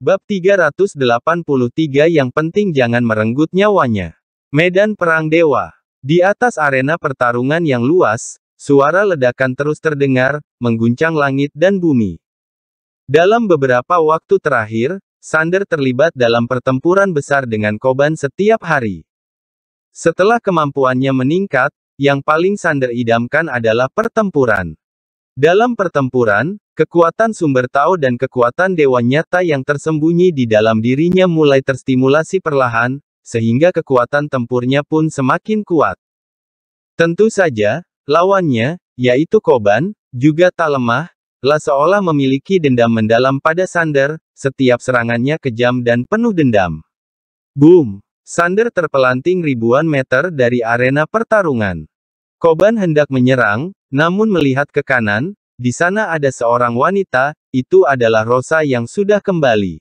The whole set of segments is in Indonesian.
Bab 383 Yang penting jangan merenggut nyawanya. Medan Perang Dewa. Di atas arena pertarungan yang luas, suara ledakan terus terdengar, mengguncang langit dan bumi. Dalam beberapa waktu terakhir, Sander terlibat dalam pertempuran besar dengan Koban setiap hari. Setelah kemampuannya meningkat, yang paling Sander idamkan adalah pertempuran. Dalam pertempuran, Kekuatan sumber Tao dan kekuatan dewa nyata yang tersembunyi di dalam dirinya mulai terstimulasi perlahan, sehingga kekuatan tempurnya pun semakin kuat. Tentu saja, lawannya, yaitu Koban, juga tak lemah, lah seolah memiliki dendam mendalam pada Sander, setiap serangannya kejam dan penuh dendam. Boom! Sander terpelanting ribuan meter dari arena pertarungan. Koban hendak menyerang, namun melihat ke kanan, di sana ada seorang wanita, itu adalah Rosa yang sudah kembali.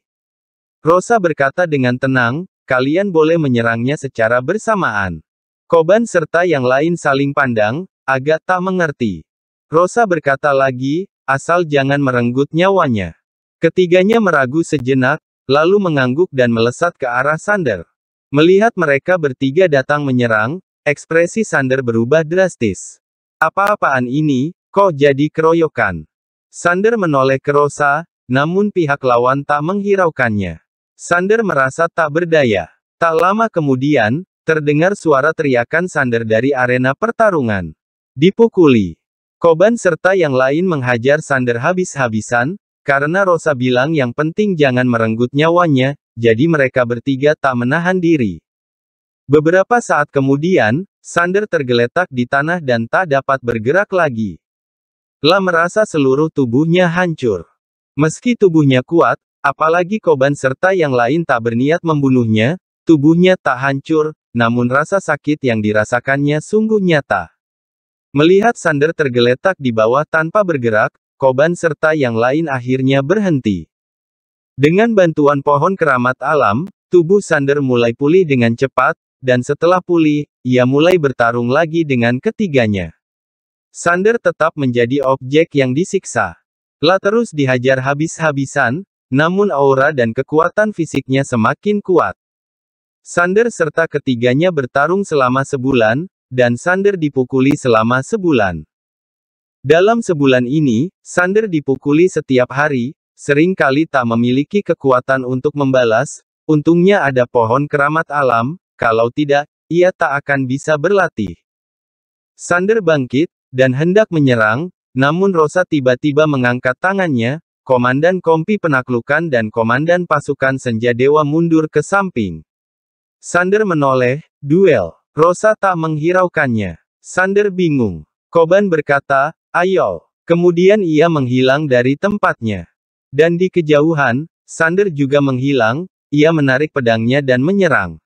Rosa berkata dengan tenang, kalian boleh menyerangnya secara bersamaan. Koban serta yang lain saling pandang, agak tak mengerti. Rosa berkata lagi, asal jangan merenggut nyawanya. Ketiganya meragu sejenak, lalu mengangguk dan melesat ke arah Sander. Melihat mereka bertiga datang menyerang, ekspresi Sander berubah drastis. Apa-apaan ini, Kok jadi keroyokan? Sander menoleh ke Rosa, namun pihak lawan tak menghiraukannya. Sander merasa tak berdaya. Tak lama kemudian, terdengar suara teriakan Sander dari arena pertarungan. Dipukuli. Koban serta yang lain menghajar Sander habis-habisan, karena Rosa bilang yang penting jangan merenggut nyawanya, jadi mereka bertiga tak menahan diri. Beberapa saat kemudian, Sander tergeletak di tanah dan tak dapat bergerak lagi. La merasa seluruh tubuhnya hancur. Meski tubuhnya kuat, apalagi Koban serta yang lain tak berniat membunuhnya, tubuhnya tak hancur, namun rasa sakit yang dirasakannya sungguh nyata. Melihat Sander tergeletak di bawah tanpa bergerak, Koban serta yang lain akhirnya berhenti. Dengan bantuan pohon keramat alam, tubuh Sander mulai pulih dengan cepat, dan setelah pulih, ia mulai bertarung lagi dengan ketiganya. Sander tetap menjadi objek yang disiksa. terus dihajar habis-habisan, namun aura dan kekuatan fisiknya semakin kuat. Sander serta ketiganya bertarung selama sebulan, dan Sander dipukuli selama sebulan. Dalam sebulan ini, Sander dipukuli setiap hari, seringkali tak memiliki kekuatan untuk membalas, untungnya ada pohon keramat alam, kalau tidak, ia tak akan bisa berlatih. Sander bangkit, dan hendak menyerang, namun Rosa tiba-tiba mengangkat tangannya, Komandan Kompi penaklukan dan Komandan Pasukan Senja Dewa mundur ke samping. Sander menoleh, duel. Rosa tak menghiraukannya. Sander bingung. Koban berkata, ayo. Kemudian ia menghilang dari tempatnya. Dan di kejauhan, Sander juga menghilang, ia menarik pedangnya dan menyerang.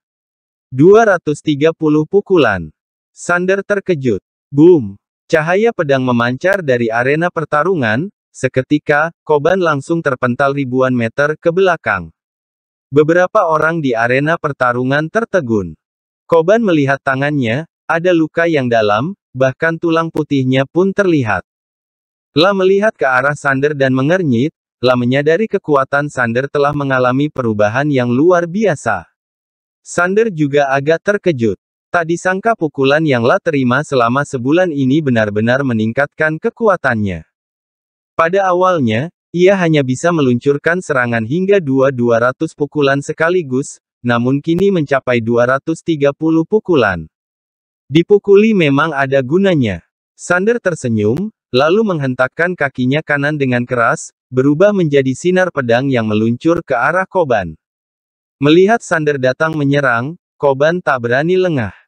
230 pukulan. Sander terkejut. Boom. Cahaya pedang memancar dari arena pertarungan, seketika, Koban langsung terpental ribuan meter ke belakang. Beberapa orang di arena pertarungan tertegun. Koban melihat tangannya, ada luka yang dalam, bahkan tulang putihnya pun terlihat. La melihat ke arah Sander dan mengernyit, La menyadari kekuatan Sander telah mengalami perubahan yang luar biasa. Sander juga agak terkejut. Tak disangka pukulan yang La terima selama sebulan ini benar-benar meningkatkan kekuatannya. Pada awalnya, ia hanya bisa meluncurkan serangan hingga 2-200 pukulan sekaligus, namun kini mencapai 230 pukulan. Dipukuli memang ada gunanya. Sander tersenyum, lalu menghentakkan kakinya kanan dengan keras, berubah menjadi sinar pedang yang meluncur ke arah Koban. Melihat Sander datang menyerang, Koban tak berani lengah.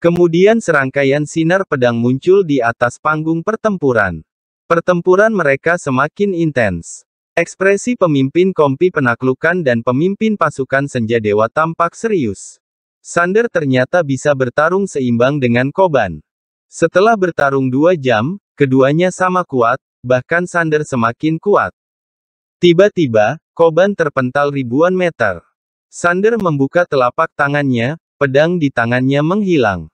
Kemudian serangkaian sinar pedang muncul di atas panggung pertempuran. Pertempuran mereka semakin intens. Ekspresi pemimpin kompi penaklukan dan pemimpin pasukan senja dewa tampak serius. Sander ternyata bisa bertarung seimbang dengan Koban. Setelah bertarung dua jam, keduanya sama kuat, bahkan Sander semakin kuat. Tiba-tiba, Koban terpental ribuan meter. Sander membuka telapak tangannya, Pedang di tangannya menghilang.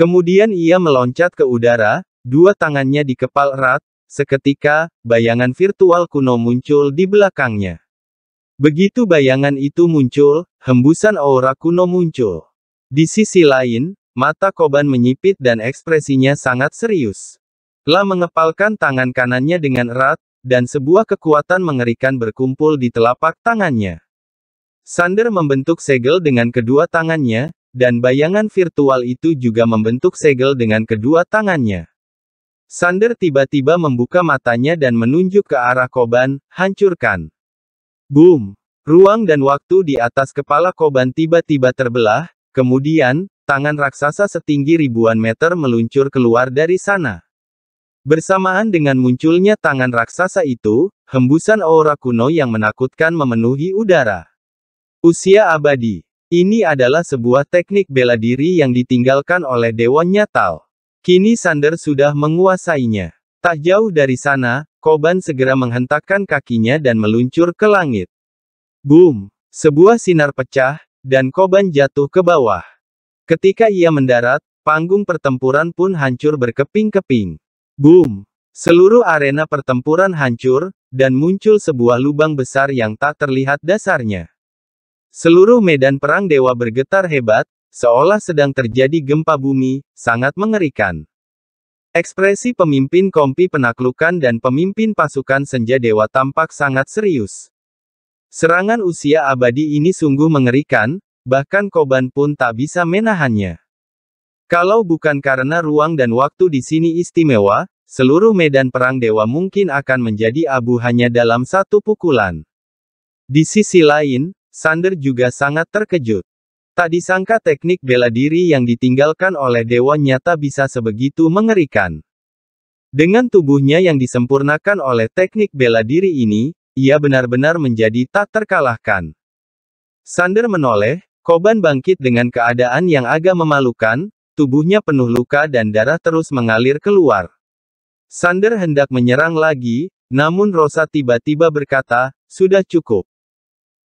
Kemudian ia meloncat ke udara, dua tangannya di kepal Rat, seketika, bayangan virtual kuno muncul di belakangnya. Begitu bayangan itu muncul, hembusan aura kuno muncul. Di sisi lain, mata Koban menyipit dan ekspresinya sangat serius. La mengepalkan tangan kanannya dengan erat, dan sebuah kekuatan mengerikan berkumpul di telapak tangannya. Sander membentuk segel dengan kedua tangannya, dan bayangan virtual itu juga membentuk segel dengan kedua tangannya. Sander tiba-tiba membuka matanya dan menunjuk ke arah Koban, hancurkan. Boom! Ruang dan waktu di atas kepala Koban tiba-tiba terbelah, kemudian, tangan raksasa setinggi ribuan meter meluncur keluar dari sana. Bersamaan dengan munculnya tangan raksasa itu, hembusan aura kuno yang menakutkan memenuhi udara. Usia abadi ini adalah sebuah teknik bela diri yang ditinggalkan oleh Dewan Nyatal. Kini Sander sudah menguasainya. Tak jauh dari sana, Koban segera menghentakkan kakinya dan meluncur ke langit. Boom! Sebuah sinar pecah, dan Koban jatuh ke bawah. Ketika ia mendarat, panggung pertempuran pun hancur berkeping-keping. Boom! Seluruh arena pertempuran hancur, dan muncul sebuah lubang besar yang tak terlihat dasarnya. Seluruh medan perang dewa bergetar hebat, seolah sedang terjadi gempa bumi, sangat mengerikan. Ekspresi pemimpin kompi penaklukan dan pemimpin pasukan senja dewa tampak sangat serius. Serangan usia abadi ini sungguh mengerikan, bahkan Koban pun tak bisa menahannya. Kalau bukan karena ruang dan waktu di sini istimewa, seluruh medan perang dewa mungkin akan menjadi abu hanya dalam satu pukulan. Di sisi lain, Sander juga sangat terkejut. Tak disangka teknik bela diri yang ditinggalkan oleh dewa nyata bisa sebegitu mengerikan. Dengan tubuhnya yang disempurnakan oleh teknik bela diri ini, ia benar-benar menjadi tak terkalahkan. Sander menoleh, Koban bangkit dengan keadaan yang agak memalukan, tubuhnya penuh luka dan darah terus mengalir keluar. Sander hendak menyerang lagi, namun Rosa tiba-tiba berkata, sudah cukup.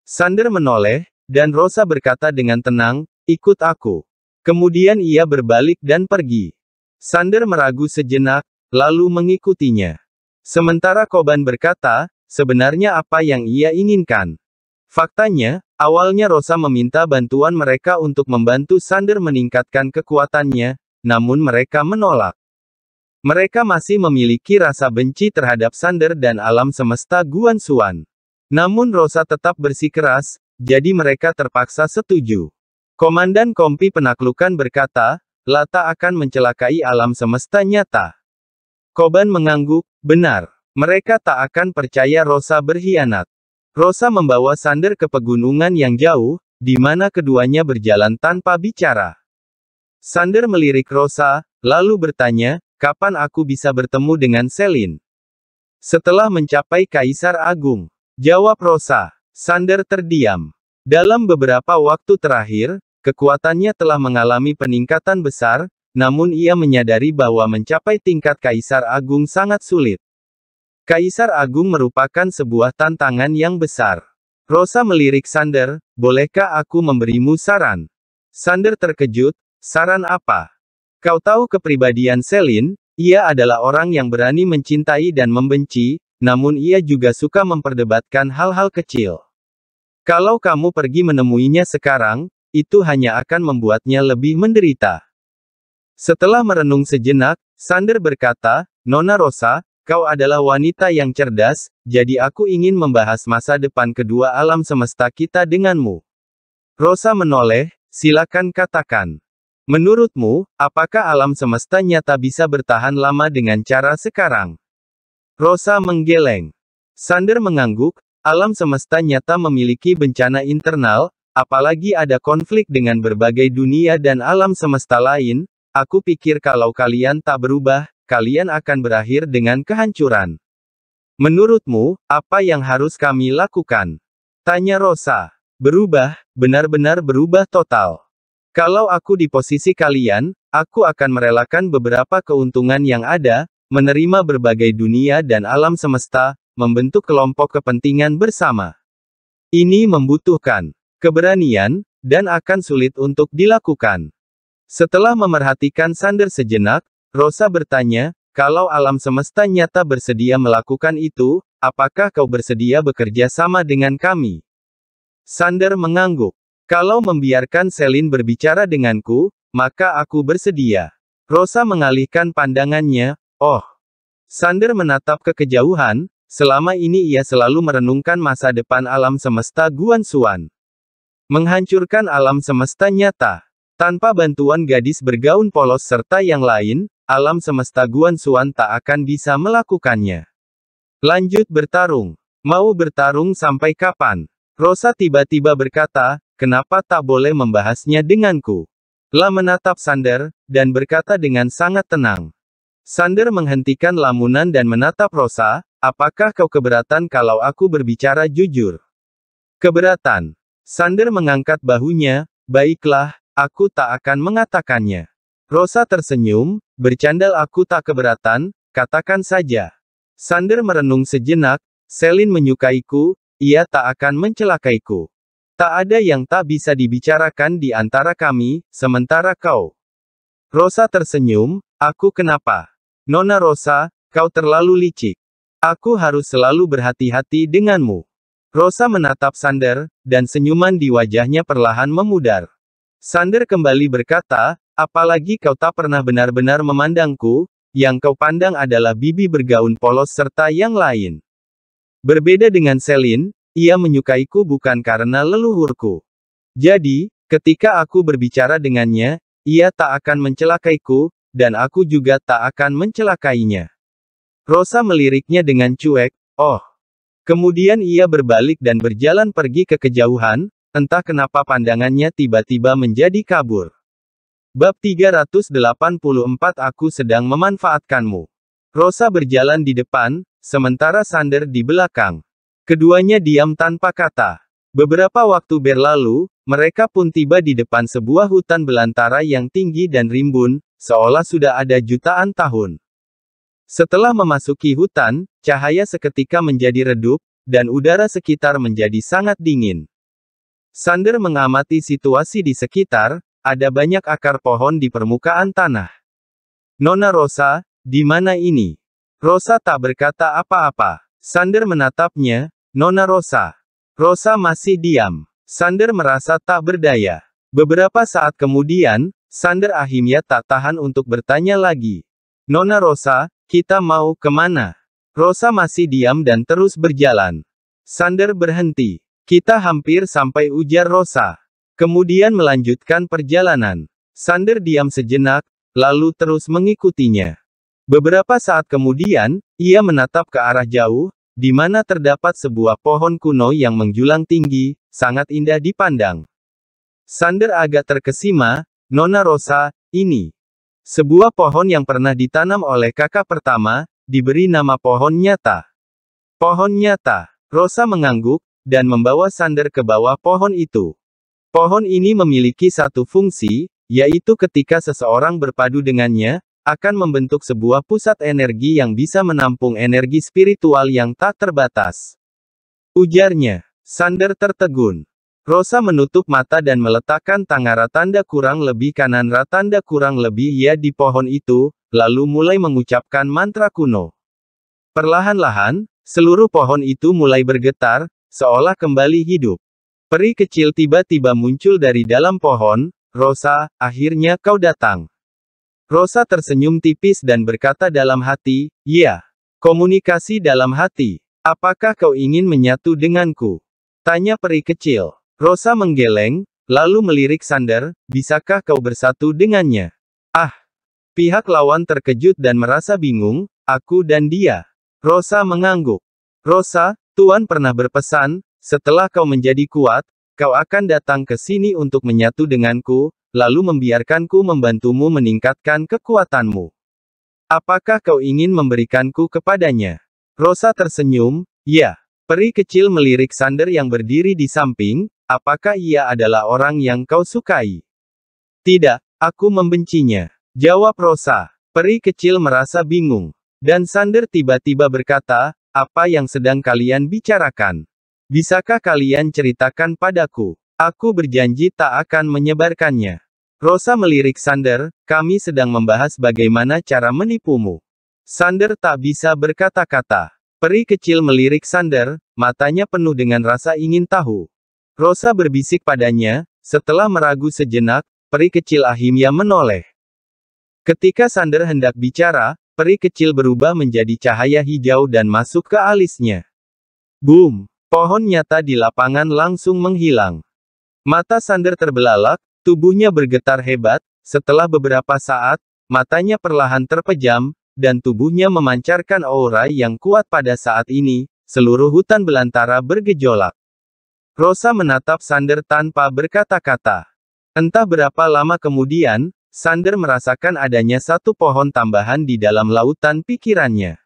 Sander menoleh, dan Rosa berkata dengan tenang, ikut aku. Kemudian ia berbalik dan pergi. Sander meragu sejenak, lalu mengikutinya. Sementara Koban berkata, sebenarnya apa yang ia inginkan. Faktanya, awalnya Rosa meminta bantuan mereka untuk membantu Sander meningkatkan kekuatannya, namun mereka menolak. Mereka masih memiliki rasa benci terhadap Sander dan alam semesta Guan Suan. Namun Rosa tetap bersikeras, jadi mereka terpaksa setuju. Komandan Kompi penaklukan berkata, Lata akan mencelakai alam semesta nyata. Koban mengangguk, benar. Mereka tak akan percaya Rosa berkhianat. Rosa membawa Sander ke pegunungan yang jauh, di mana keduanya berjalan tanpa bicara. Sander melirik Rosa, lalu bertanya, kapan aku bisa bertemu dengan Selin? Setelah mencapai Kaisar Agung, Jawab Rosa. Sander terdiam. Dalam beberapa waktu terakhir, kekuatannya telah mengalami peningkatan besar, namun ia menyadari bahwa mencapai tingkat Kaisar Agung sangat sulit. Kaisar Agung merupakan sebuah tantangan yang besar. Rosa melirik Sander, bolehkah aku memberimu saran? Sander terkejut, saran apa? Kau tahu kepribadian Selin, ia adalah orang yang berani mencintai dan membenci, namun ia juga suka memperdebatkan hal-hal kecil. Kalau kamu pergi menemuinya sekarang, itu hanya akan membuatnya lebih menderita. Setelah merenung sejenak, Sander berkata, Nona Rosa, kau adalah wanita yang cerdas, jadi aku ingin membahas masa depan kedua alam semesta kita denganmu. Rosa menoleh, silakan katakan. Menurutmu, apakah alam semesta nyata bisa bertahan lama dengan cara sekarang? Rosa menggeleng. Sander mengangguk, alam semesta nyata memiliki bencana internal, apalagi ada konflik dengan berbagai dunia dan alam semesta lain, aku pikir kalau kalian tak berubah, kalian akan berakhir dengan kehancuran. Menurutmu, apa yang harus kami lakukan? Tanya Rosa. Berubah, benar-benar berubah total. Kalau aku di posisi kalian, aku akan merelakan beberapa keuntungan yang ada, menerima berbagai dunia dan alam semesta, membentuk kelompok kepentingan bersama. Ini membutuhkan keberanian, dan akan sulit untuk dilakukan. Setelah memerhatikan Sander sejenak, Rosa bertanya, kalau alam semesta nyata bersedia melakukan itu, apakah kau bersedia bekerja sama dengan kami? Sander mengangguk. Kalau membiarkan Selin berbicara denganku, maka aku bersedia. Rosa mengalihkan pandangannya, Oh. Sander menatap ke kejauhan, selama ini ia selalu merenungkan masa depan alam semesta Guan Suan. Menghancurkan alam semesta nyata. Tanpa bantuan gadis bergaun polos serta yang lain, alam semesta Guan Suan tak akan bisa melakukannya. Lanjut bertarung. Mau bertarung sampai kapan? Rosa tiba-tiba berkata, kenapa tak boleh membahasnya denganku? La menatap Sander, dan berkata dengan sangat tenang. Sander menghentikan lamunan dan menatap Rosa, apakah kau keberatan kalau aku berbicara jujur? Keberatan. Sander mengangkat bahunya, baiklah, aku tak akan mengatakannya. Rosa tersenyum, bercandal aku tak keberatan, katakan saja. Sander merenung sejenak, Selin menyukaiku, ia tak akan mencelakaiku. Tak ada yang tak bisa dibicarakan di antara kami, sementara kau. Rosa tersenyum, aku kenapa? Nona Rosa, kau terlalu licik. Aku harus selalu berhati-hati denganmu. Rosa menatap Sander, dan senyuman di wajahnya perlahan memudar. Sander kembali berkata, apalagi kau tak pernah benar-benar memandangku, yang kau pandang adalah bibi bergaun polos serta yang lain. Berbeda dengan Selin, ia menyukaiku bukan karena leluhurku. Jadi, ketika aku berbicara dengannya, ia tak akan mencelakaiku, dan aku juga tak akan mencelakainya. Rosa meliriknya dengan cuek, oh. Kemudian ia berbalik dan berjalan pergi ke kejauhan, entah kenapa pandangannya tiba-tiba menjadi kabur. Bab 384 Aku sedang memanfaatkanmu. Rosa berjalan di depan, sementara Sander di belakang. Keduanya diam tanpa kata. Beberapa waktu berlalu, mereka pun tiba di depan sebuah hutan belantara yang tinggi dan rimbun, seolah sudah ada jutaan tahun. Setelah memasuki hutan, cahaya seketika menjadi redup, dan udara sekitar menjadi sangat dingin. Sander mengamati situasi di sekitar, ada banyak akar pohon di permukaan tanah. Nona Rosa, di mana ini? Rosa tak berkata apa-apa. Sander menatapnya, Nona Rosa. Rosa masih diam. Sander merasa tak berdaya. Beberapa saat kemudian, Sander akhirnya tak tahan untuk bertanya lagi. Nona Rosa, kita mau kemana? Rosa masih diam dan terus berjalan. Sander berhenti. Kita hampir sampai ujar Rosa. Kemudian melanjutkan perjalanan. Sander diam sejenak, lalu terus mengikutinya. Beberapa saat kemudian, ia menatap ke arah jauh, di mana terdapat sebuah pohon kuno yang menjulang tinggi, sangat indah dipandang. Sander agak terkesima, Nona Rosa, ini. Sebuah pohon yang pernah ditanam oleh kakak pertama, diberi nama pohon nyata. Pohon nyata, Rosa mengangguk, dan membawa Sander ke bawah pohon itu. Pohon ini memiliki satu fungsi, yaitu ketika seseorang berpadu dengannya, akan membentuk sebuah pusat energi yang bisa menampung energi spiritual yang tak terbatas. Ujarnya. Sander tertegun. Rosa menutup mata dan meletakkan tangara tanda kurang lebih kanan ratanda kurang lebih ya di pohon itu, lalu mulai mengucapkan mantra kuno. Perlahan-lahan, seluruh pohon itu mulai bergetar, seolah kembali hidup. Peri kecil tiba-tiba muncul dari dalam pohon, Rosa, akhirnya kau datang. Rosa tersenyum tipis dan berkata dalam hati, ya, komunikasi dalam hati, apakah kau ingin menyatu denganku? Tanya peri kecil. Rosa menggeleng, lalu melirik Sander, bisakah kau bersatu dengannya? Ah! Pihak lawan terkejut dan merasa bingung, aku dan dia. Rosa mengangguk. Rosa, Tuan pernah berpesan, setelah kau menjadi kuat, kau akan datang ke sini untuk menyatu denganku, lalu membiarkanku membantumu meningkatkan kekuatanmu. Apakah kau ingin memberikanku kepadanya? Rosa tersenyum, ya. Peri kecil melirik Sander yang berdiri di samping, apakah ia adalah orang yang kau sukai? Tidak, aku membencinya. Jawab Rosa. Peri kecil merasa bingung. Dan Sander tiba-tiba berkata, apa yang sedang kalian bicarakan? Bisakah kalian ceritakan padaku? Aku berjanji tak akan menyebarkannya. Rosa melirik Sander, kami sedang membahas bagaimana cara menipumu. Sander tak bisa berkata-kata. Peri kecil melirik Sander, matanya penuh dengan rasa ingin tahu. Rosa berbisik padanya, setelah meragu sejenak, peri kecil Ahimya menoleh. Ketika Sander hendak bicara, peri kecil berubah menjadi cahaya hijau dan masuk ke alisnya. Boom! Pohon nyata di lapangan langsung menghilang. Mata Sander terbelalak, tubuhnya bergetar hebat, setelah beberapa saat, matanya perlahan terpejam, dan tubuhnya memancarkan aura yang kuat pada saat ini, seluruh hutan belantara bergejolak. Rosa menatap Sander tanpa berkata-kata. Entah berapa lama kemudian, Sander merasakan adanya satu pohon tambahan di dalam lautan pikirannya.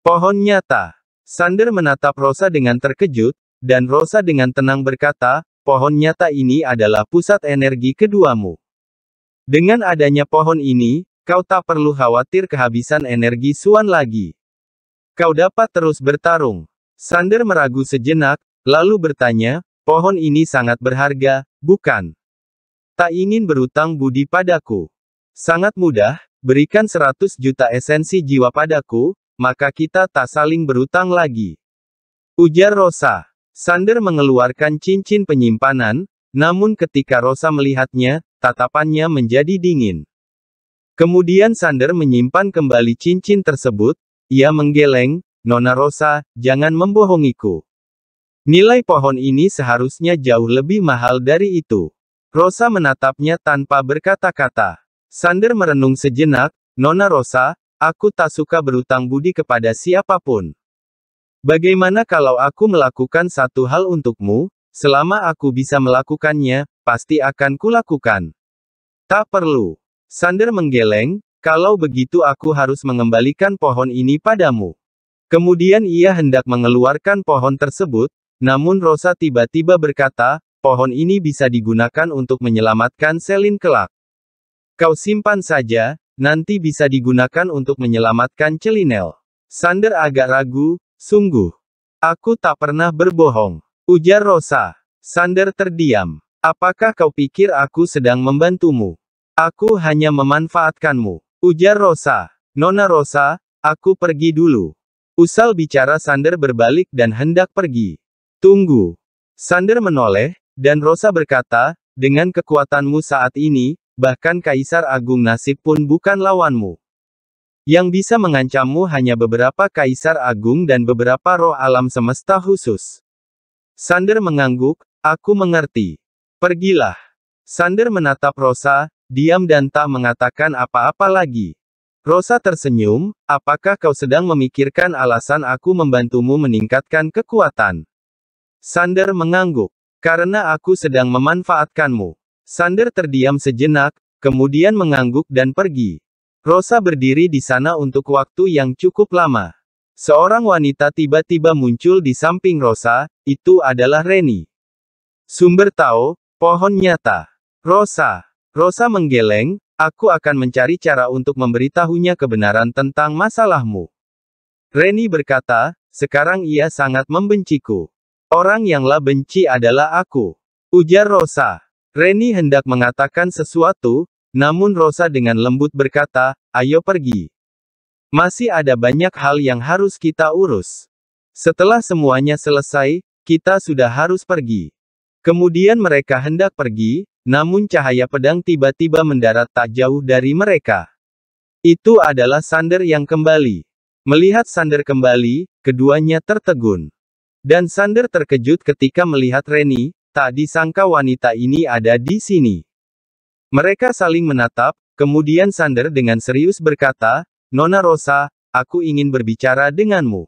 Pohon nyata. Sander menatap Rosa dengan terkejut, dan Rosa dengan tenang berkata, pohon nyata ini adalah pusat energi keduamu. Dengan adanya pohon ini, Kau tak perlu khawatir kehabisan energi Suan lagi. Kau dapat terus bertarung. Sander meragu sejenak, lalu bertanya, pohon ini sangat berharga, bukan? Tak ingin berutang budi padaku. Sangat mudah, berikan 100 juta esensi jiwa padaku, maka kita tak saling berutang lagi. Ujar Rosa. Sander mengeluarkan cincin penyimpanan, namun ketika Rosa melihatnya, tatapannya menjadi dingin. Kemudian Sander menyimpan kembali cincin tersebut, ia menggeleng, Nona Rosa, jangan membohongiku. Nilai pohon ini seharusnya jauh lebih mahal dari itu. Rosa menatapnya tanpa berkata-kata. Sander merenung sejenak, Nona Rosa, aku tak suka berutang budi kepada siapapun. Bagaimana kalau aku melakukan satu hal untukmu, selama aku bisa melakukannya, pasti akan kulakukan. Tak perlu. Sander menggeleng, kalau begitu aku harus mengembalikan pohon ini padamu. Kemudian ia hendak mengeluarkan pohon tersebut, namun Rosa tiba-tiba berkata, pohon ini bisa digunakan untuk menyelamatkan Selin kelak. Kau simpan saja, nanti bisa digunakan untuk menyelamatkan Celinel. Sander agak ragu, sungguh. Aku tak pernah berbohong. Ujar Rosa. Sander terdiam. Apakah kau pikir aku sedang membantumu? Aku hanya memanfaatkanmu. Ujar Rosa. Nona Rosa, aku pergi dulu. Usal bicara Sander berbalik dan hendak pergi. Tunggu. Sander menoleh, dan Rosa berkata, dengan kekuatanmu saat ini, bahkan Kaisar Agung Nasib pun bukan lawanmu. Yang bisa mengancammu hanya beberapa kaisar agung dan beberapa roh alam semesta khusus. Sander mengangguk, aku mengerti. Pergilah. Sander menatap Rosa, Diam dan tak mengatakan apa-apa lagi. Rosa tersenyum, apakah kau sedang memikirkan alasan aku membantumu meningkatkan kekuatan? Sander mengangguk. Karena aku sedang memanfaatkanmu. Sander terdiam sejenak, kemudian mengangguk dan pergi. Rosa berdiri di sana untuk waktu yang cukup lama. Seorang wanita tiba-tiba muncul di samping Rosa, itu adalah Reni. Sumber tahu, pohon nyata. Rosa. Rosa menggeleng, aku akan mencari cara untuk memberitahunya kebenaran tentang masalahmu. Reni berkata, sekarang ia sangat membenciku. Orang yang lah benci adalah aku. Ujar Rosa. Reni hendak mengatakan sesuatu, namun Rosa dengan lembut berkata, ayo pergi. Masih ada banyak hal yang harus kita urus. Setelah semuanya selesai, kita sudah harus pergi. Kemudian mereka hendak pergi, namun cahaya pedang tiba-tiba mendarat tak jauh dari mereka. Itu adalah Sander yang kembali. Melihat Sander kembali, keduanya tertegun. Dan Sander terkejut ketika melihat Reni, tak disangka wanita ini ada di sini. Mereka saling menatap, kemudian Sander dengan serius berkata, Nona Rosa, aku ingin berbicara denganmu.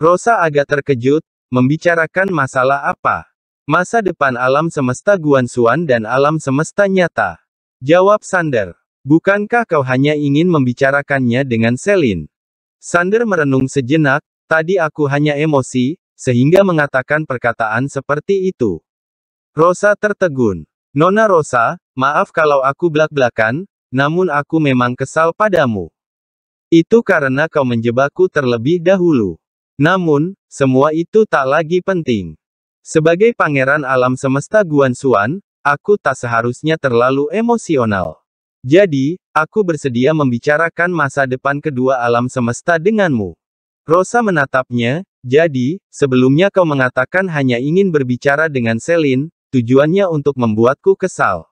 Rosa agak terkejut, membicarakan masalah apa. Masa depan alam semesta Guansuan dan alam semesta nyata. Jawab Sander. Bukankah kau hanya ingin membicarakannya dengan Selin? Sander merenung sejenak, tadi aku hanya emosi, sehingga mengatakan perkataan seperti itu. Rosa tertegun. Nona Rosa, maaf kalau aku belak-belakan, namun aku memang kesal padamu. Itu karena kau menjebakku terlebih dahulu. Namun, semua itu tak lagi penting. Sebagai pangeran alam semesta Guan Guansuan, aku tak seharusnya terlalu emosional. Jadi, aku bersedia membicarakan masa depan kedua alam semesta denganmu. Rosa menatapnya, jadi, sebelumnya kau mengatakan hanya ingin berbicara dengan Selin, tujuannya untuk membuatku kesal.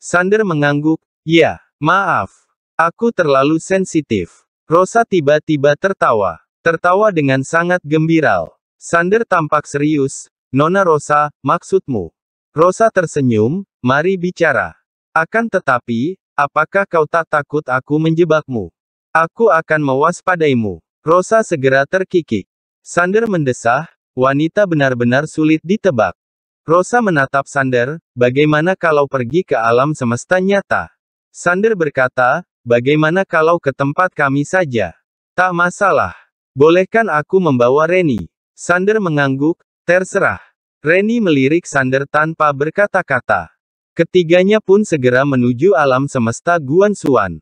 Sander mengangguk, ya, maaf. Aku terlalu sensitif. Rosa tiba-tiba tertawa. Tertawa dengan sangat gembira. Sander tampak serius, Nona Rosa, maksudmu? Rosa tersenyum, mari bicara. Akan tetapi, apakah kau tak takut aku menjebakmu? Aku akan mewaspadaimu. Rosa segera terkikik. Sander mendesah, wanita benar-benar sulit ditebak. Rosa menatap Sander, bagaimana kalau pergi ke alam semesta nyata? Sander berkata, bagaimana kalau ke tempat kami saja? Tak masalah. Bolehkan aku membawa Reni? Sander mengangguk, Terserah. Reni melirik Sander tanpa berkata-kata. Ketiganya pun segera menuju alam semesta Guan Suan.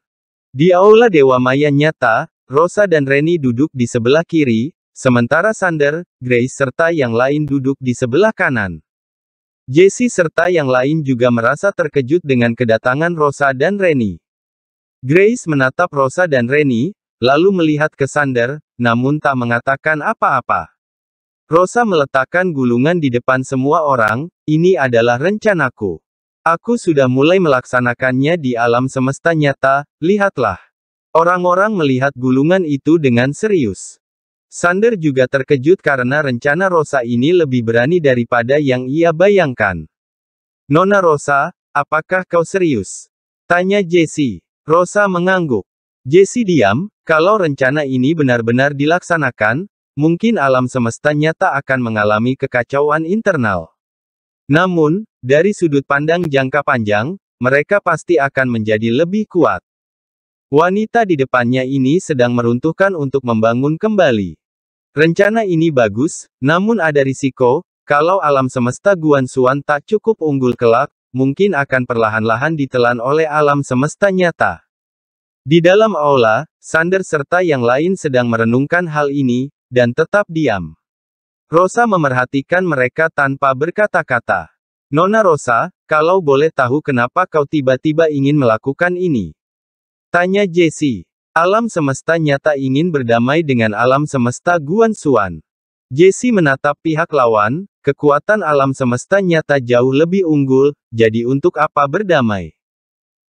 Di aula Dewa Maya nyata, Rosa dan Reni duduk di sebelah kiri, sementara Sander, Grace serta yang lain duduk di sebelah kanan. Jesse serta yang lain juga merasa terkejut dengan kedatangan Rosa dan Reni. Grace menatap Rosa dan Reni, lalu melihat ke Sander, namun tak mengatakan apa-apa. Rosa meletakkan gulungan di depan semua orang, ini adalah rencanaku. Aku sudah mulai melaksanakannya di alam semesta nyata, lihatlah. Orang-orang melihat gulungan itu dengan serius. Sander juga terkejut karena rencana Rosa ini lebih berani daripada yang ia bayangkan. Nona Rosa, apakah kau serius? Tanya Jesse. Rosa mengangguk. Jesse diam, kalau rencana ini benar-benar dilaksanakan, mungkin alam semesta nyata akan mengalami kekacauan internal. Namun, dari sudut pandang jangka panjang, mereka pasti akan menjadi lebih kuat. Wanita di depannya ini sedang meruntuhkan untuk membangun kembali. Rencana ini bagus, namun ada risiko, kalau alam semesta Guan Suan tak cukup unggul kelak, mungkin akan perlahan-lahan ditelan oleh alam semesta nyata. Di dalam aula, Sander serta yang lain sedang merenungkan hal ini, dan tetap diam. Rosa memerhatikan mereka tanpa berkata-kata. Nona Rosa, kalau boleh tahu kenapa kau tiba-tiba ingin melakukan ini? Tanya Jesse. Alam semesta nyata ingin berdamai dengan alam semesta Guan Suan. Jesse menatap pihak lawan, kekuatan alam semesta nyata jauh lebih unggul, jadi untuk apa berdamai?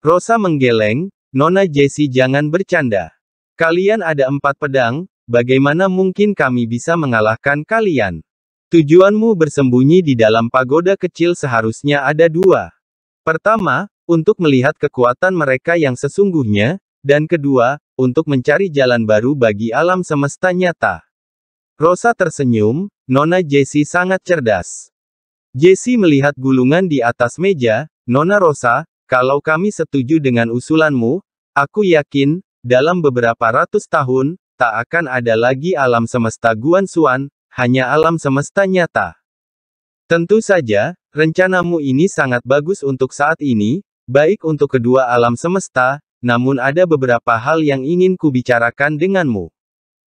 Rosa menggeleng, Nona Jesse jangan bercanda. Kalian ada empat pedang, Bagaimana mungkin kami bisa mengalahkan kalian? Tujuanmu bersembunyi di dalam pagoda kecil seharusnya ada dua. Pertama, untuk melihat kekuatan mereka yang sesungguhnya, dan kedua, untuk mencari jalan baru bagi alam semesta nyata. Rosa tersenyum, Nona Jessie sangat cerdas. Jessie melihat gulungan di atas meja, Nona Rosa, kalau kami setuju dengan usulanmu, aku yakin, dalam beberapa ratus tahun, Tak akan ada lagi alam semesta Guan Suan, hanya alam semesta nyata. Tentu saja, rencanamu ini sangat bagus untuk saat ini, baik untuk kedua alam semesta, namun ada beberapa hal yang ingin kubicarakan denganmu.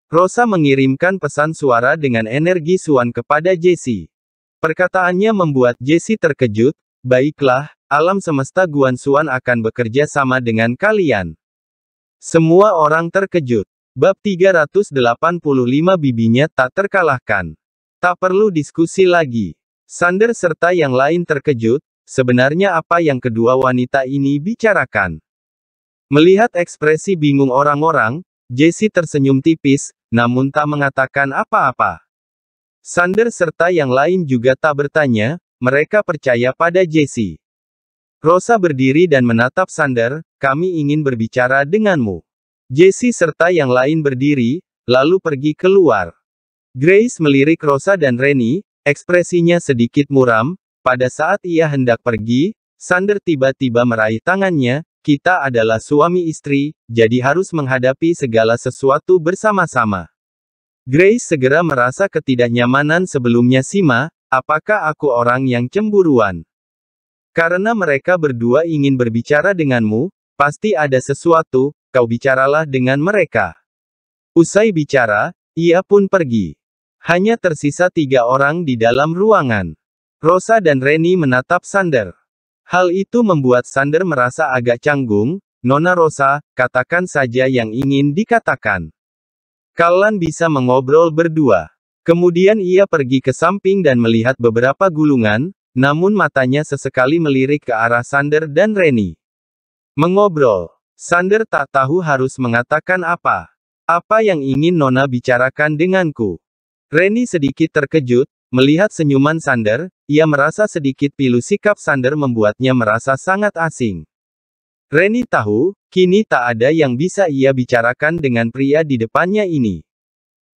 Rosa mengirimkan pesan suara dengan energi suan kepada Jesse. Perkataannya membuat Jesse terkejut, baiklah, alam semesta Guan Suan akan bekerja sama dengan kalian. Semua orang terkejut. Bab 385 bibinya tak terkalahkan. Tak perlu diskusi lagi. Sander serta yang lain terkejut, sebenarnya apa yang kedua wanita ini bicarakan. Melihat ekspresi bingung orang-orang, Jesse tersenyum tipis, namun tak mengatakan apa-apa. Sander serta yang lain juga tak bertanya, mereka percaya pada Jesse. Rosa berdiri dan menatap Sander, kami ingin berbicara denganmu. Jesse serta yang lain berdiri, lalu pergi keluar. Grace melirik Rosa dan Reni, ekspresinya sedikit muram, pada saat ia hendak pergi, Sander tiba-tiba meraih tangannya, kita adalah suami istri, jadi harus menghadapi segala sesuatu bersama-sama. Grace segera merasa ketidaknyamanan sebelumnya Sima, apakah aku orang yang cemburuan? Karena mereka berdua ingin berbicara denganmu, Pasti ada sesuatu, kau bicaralah dengan mereka. Usai bicara, ia pun pergi. Hanya tersisa tiga orang di dalam ruangan. Rosa dan Reni menatap Sander. Hal itu membuat Sander merasa agak canggung, Nona Rosa, katakan saja yang ingin dikatakan. Kalian bisa mengobrol berdua. Kemudian ia pergi ke samping dan melihat beberapa gulungan, namun matanya sesekali melirik ke arah Sander dan Reni. Mengobrol. Sander tak tahu harus mengatakan apa. Apa yang ingin Nona bicarakan denganku? Reni sedikit terkejut, melihat senyuman Sander, ia merasa sedikit pilu sikap Sander membuatnya merasa sangat asing. Reni tahu, kini tak ada yang bisa ia bicarakan dengan pria di depannya ini.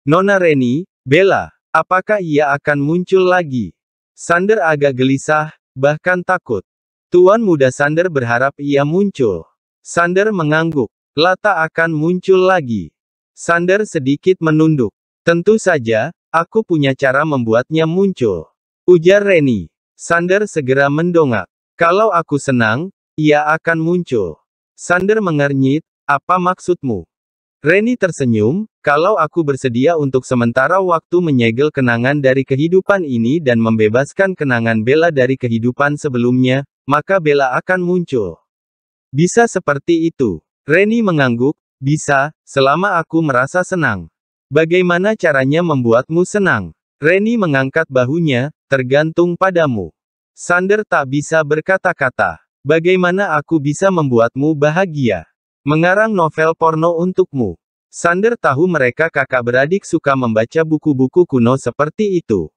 Nona Reni, Bella, apakah ia akan muncul lagi? Sander agak gelisah, bahkan takut. Tuan muda Sander berharap ia muncul. Sander mengangguk. Lata akan muncul lagi. Sander sedikit menunduk. Tentu saja, aku punya cara membuatnya muncul. Ujar Reni. Sander segera mendongak. Kalau aku senang, ia akan muncul. Sander mengernyit, apa maksudmu? Reni tersenyum, kalau aku bersedia untuk sementara waktu menyegel kenangan dari kehidupan ini dan membebaskan kenangan Bella dari kehidupan sebelumnya, maka bela akan muncul. Bisa seperti itu. Reni mengangguk, bisa, selama aku merasa senang. Bagaimana caranya membuatmu senang? Reni mengangkat bahunya, tergantung padamu. Sander tak bisa berkata-kata. Bagaimana aku bisa membuatmu bahagia? Mengarang novel porno untukmu. Sander tahu mereka kakak beradik suka membaca buku-buku kuno seperti itu.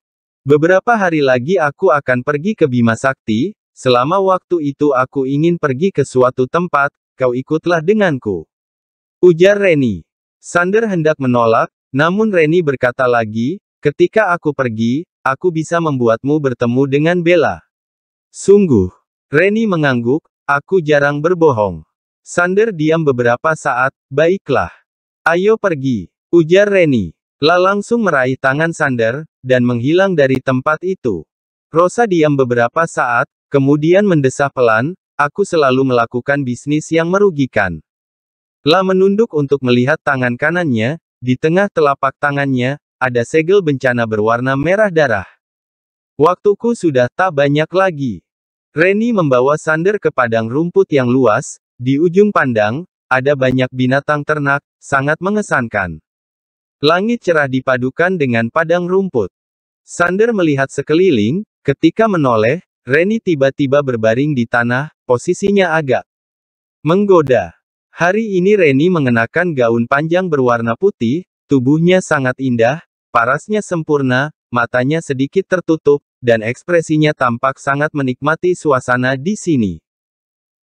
Beberapa hari lagi aku akan pergi ke Bima Sakti, Selama waktu itu aku ingin pergi ke suatu tempat, kau ikutlah denganku. Ujar Reni. Sander hendak menolak, namun Reni berkata lagi, ketika aku pergi, aku bisa membuatmu bertemu dengan Bella. Sungguh. Reni mengangguk, aku jarang berbohong. Sander diam beberapa saat, baiklah. Ayo pergi, ujar Reni. La langsung meraih tangan Sander, dan menghilang dari tempat itu. Rosa diam beberapa saat, Kemudian mendesah pelan, aku selalu melakukan bisnis yang merugikan. La menunduk untuk melihat tangan kanannya, di tengah telapak tangannya, ada segel bencana berwarna merah darah. Waktuku sudah tak banyak lagi. Reni membawa Sander ke padang rumput yang luas, di ujung pandang, ada banyak binatang ternak, sangat mengesankan. Langit cerah dipadukan dengan padang rumput. Sander melihat sekeliling, ketika menoleh, Reni tiba-tiba berbaring di tanah, posisinya agak menggoda. Hari ini Reni mengenakan gaun panjang berwarna putih, tubuhnya sangat indah, parasnya sempurna, matanya sedikit tertutup, dan ekspresinya tampak sangat menikmati suasana di sini.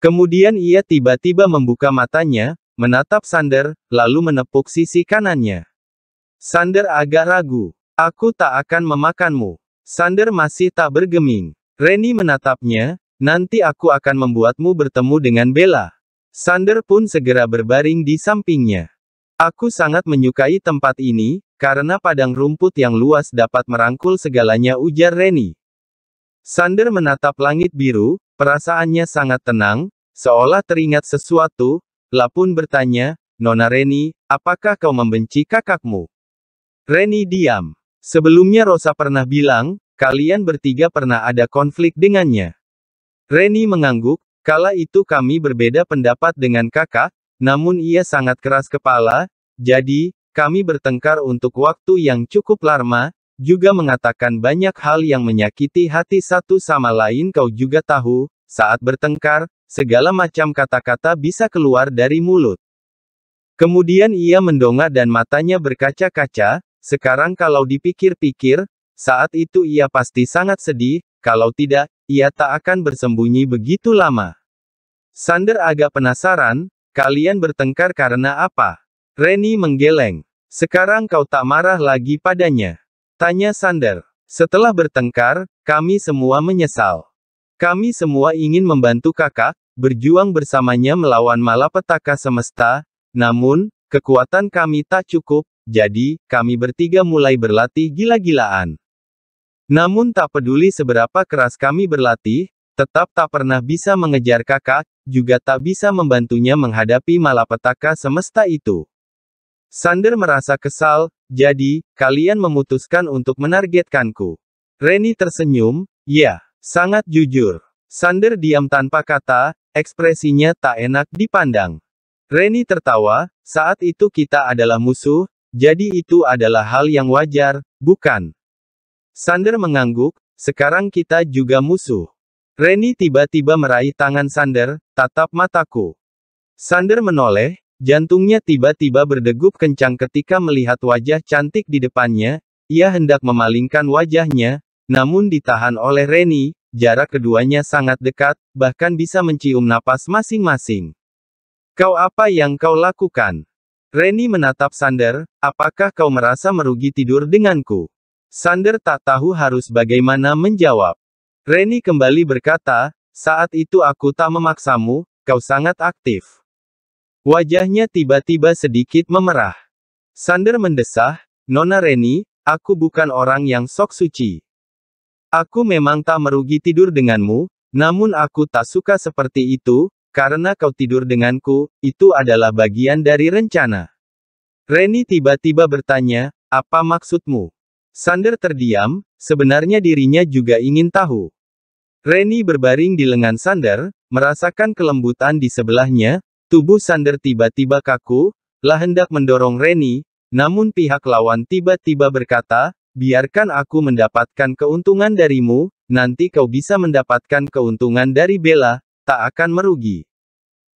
Kemudian ia tiba-tiba membuka matanya, menatap Sander, lalu menepuk sisi kanannya. Sander agak ragu. Aku tak akan memakanmu. Sander masih tak bergeming. Reni menatapnya, nanti aku akan membuatmu bertemu dengan Bella. Sander pun segera berbaring di sampingnya. Aku sangat menyukai tempat ini, karena padang rumput yang luas dapat merangkul segalanya ujar Reni. Sander menatap langit biru, perasaannya sangat tenang, seolah teringat sesuatu, Lapun bertanya, Nona Reni, apakah kau membenci kakakmu? Reni diam. Sebelumnya Rosa pernah bilang, Kalian bertiga pernah ada konflik dengannya. Reni mengangguk, kala itu kami berbeda pendapat dengan kakak, namun ia sangat keras kepala, jadi, kami bertengkar untuk waktu yang cukup lama, juga mengatakan banyak hal yang menyakiti hati satu sama lain kau juga tahu, saat bertengkar, segala macam kata-kata bisa keluar dari mulut. Kemudian ia mendongak dan matanya berkaca-kaca, sekarang kalau dipikir-pikir, saat itu ia pasti sangat sedih, kalau tidak, ia tak akan bersembunyi begitu lama. Sander agak penasaran, kalian bertengkar karena apa? Reni menggeleng. Sekarang kau tak marah lagi padanya. Tanya Sander. Setelah bertengkar, kami semua menyesal. Kami semua ingin membantu kakak, berjuang bersamanya melawan malapetaka semesta, namun, kekuatan kami tak cukup, jadi, kami bertiga mulai berlatih gila-gilaan. Namun tak peduli seberapa keras kami berlatih, tetap tak pernah bisa mengejar kakak, juga tak bisa membantunya menghadapi malapetaka semesta itu. Sander merasa kesal, jadi, kalian memutuskan untuk menargetkanku. Reni tersenyum, ya, sangat jujur. Sander diam tanpa kata, ekspresinya tak enak dipandang. Reni tertawa, saat itu kita adalah musuh, jadi itu adalah hal yang wajar, bukan? Sander mengangguk, sekarang kita juga musuh. Reni tiba-tiba meraih tangan Sander, tatap mataku. Sander menoleh, jantungnya tiba-tiba berdegup kencang ketika melihat wajah cantik di depannya, ia hendak memalingkan wajahnya, namun ditahan oleh Reni, jarak keduanya sangat dekat, bahkan bisa mencium napas masing-masing. Kau apa yang kau lakukan? Reni menatap Sander, apakah kau merasa merugi tidur denganku? Sander tak tahu harus bagaimana menjawab. Reni kembali berkata, saat itu aku tak memaksamu, kau sangat aktif. Wajahnya tiba-tiba sedikit memerah. Sander mendesah, Nona Reni, aku bukan orang yang sok suci. Aku memang tak merugi tidur denganmu, namun aku tak suka seperti itu, karena kau tidur denganku, itu adalah bagian dari rencana. Reni tiba-tiba bertanya, apa maksudmu? Sander terdiam, sebenarnya dirinya juga ingin tahu. Reni berbaring di lengan Sander, merasakan kelembutan di sebelahnya, tubuh Sander tiba-tiba kaku, lah hendak mendorong Reni, namun pihak lawan tiba-tiba berkata, biarkan aku mendapatkan keuntungan darimu, nanti kau bisa mendapatkan keuntungan dari Bella, tak akan merugi.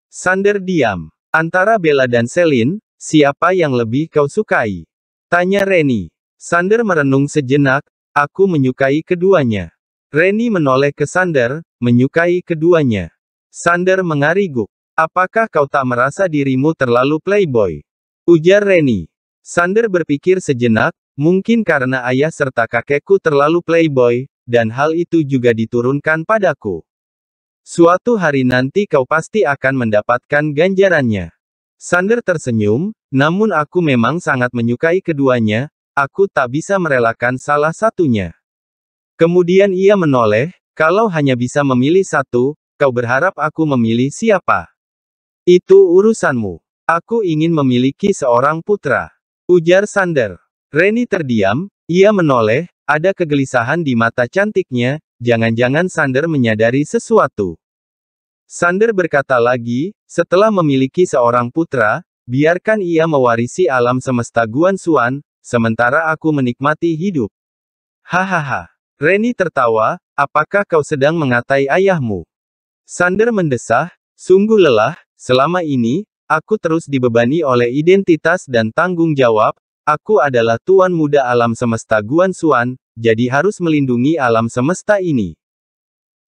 Sander diam. Antara Bella dan Selin, siapa yang lebih kau sukai? Tanya Reni. Sander merenung sejenak, aku menyukai keduanya. Reni menoleh ke Sander, menyukai keduanya. Sander mengariguk. Apakah kau tak merasa dirimu terlalu playboy? Ujar Reni. Sander berpikir sejenak, mungkin karena ayah serta kakekku terlalu playboy, dan hal itu juga diturunkan padaku. Suatu hari nanti kau pasti akan mendapatkan ganjarannya. Sander tersenyum, namun aku memang sangat menyukai keduanya, Aku tak bisa merelakan salah satunya. Kemudian ia menoleh, kalau hanya bisa memilih satu, kau berharap aku memilih siapa? Itu urusanmu. Aku ingin memiliki seorang putra. Ujar Sander. Reni terdiam, ia menoleh, ada kegelisahan di mata cantiknya, jangan-jangan Sander menyadari sesuatu. Sander berkata lagi, setelah memiliki seorang putra, biarkan ia mewarisi alam semesta Guan Suan, sementara aku menikmati hidup. Hahaha. Reni tertawa, apakah kau sedang mengatai ayahmu? Sander mendesah, sungguh lelah, selama ini, aku terus dibebani oleh identitas dan tanggung jawab, aku adalah tuan muda alam semesta Guan Suan, jadi harus melindungi alam semesta ini.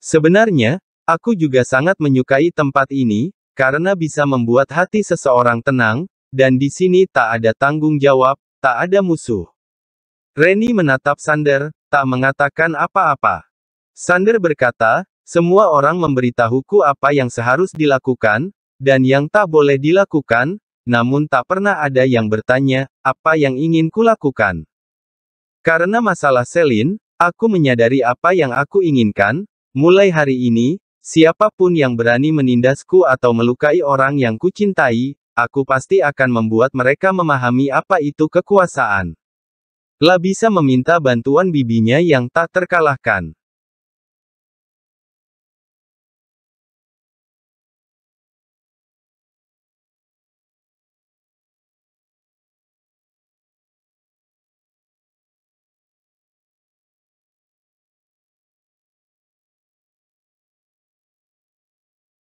Sebenarnya, aku juga sangat menyukai tempat ini, karena bisa membuat hati seseorang tenang, dan di sini tak ada tanggung jawab, Tak ada musuh. Reni menatap Sander, tak mengatakan apa-apa. Sander berkata, semua orang memberitahuku apa yang seharus dilakukan, dan yang tak boleh dilakukan, namun tak pernah ada yang bertanya, apa yang ingin kulakukan. Karena masalah Selin, aku menyadari apa yang aku inginkan, mulai hari ini, siapapun yang berani menindasku atau melukai orang yang kucintai, Aku pasti akan membuat mereka memahami apa itu kekuasaan. La bisa meminta bantuan bibinya yang tak terkalahkan.